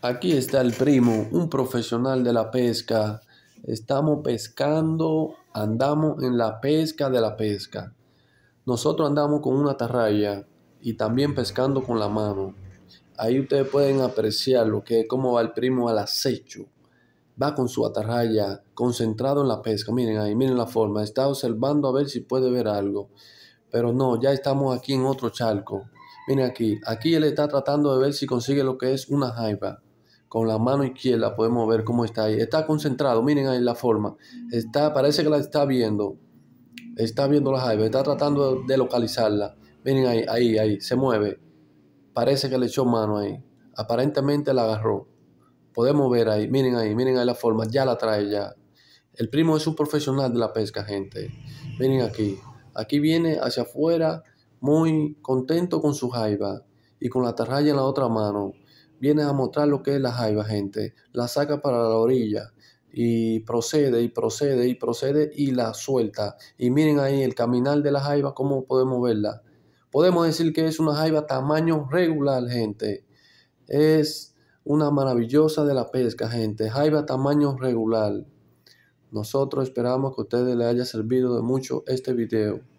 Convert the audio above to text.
Aquí está el primo, un profesional de la pesca. Estamos pescando, andamos en la pesca de la pesca. Nosotros andamos con una atarraya y también pescando con la mano. Ahí ustedes pueden apreciar lo que cómo va el primo al acecho. Va con su atarraya, concentrado en la pesca. Miren ahí, miren la forma. Está observando a ver si puede ver algo. Pero no, ya estamos aquí en otro charco. Miren aquí, aquí él está tratando de ver si consigue lo que es una jaiba con la mano izquierda podemos ver cómo está ahí. Está concentrado, miren ahí la forma. Está, parece que la está viendo. Está viendo la jaiba, está tratando de localizarla. Miren ahí, ahí, ahí, se mueve. Parece que le echó mano ahí. Aparentemente la agarró. Podemos ver ahí, miren ahí, miren ahí la forma. Ya la trae ya. El primo es un profesional de la pesca, gente. Miren aquí. Aquí viene hacia afuera muy contento con su jaiba y con la atarraya en la otra mano viene a mostrar lo que es la jaiba, gente. La saca para la orilla y procede y procede y procede y la suelta. Y miren ahí el caminal de la jaiba, cómo podemos verla. Podemos decir que es una jaiba tamaño regular, gente. Es una maravillosa de la pesca, gente. Jaiba tamaño regular. Nosotros esperamos que a ustedes les haya servido de mucho este video.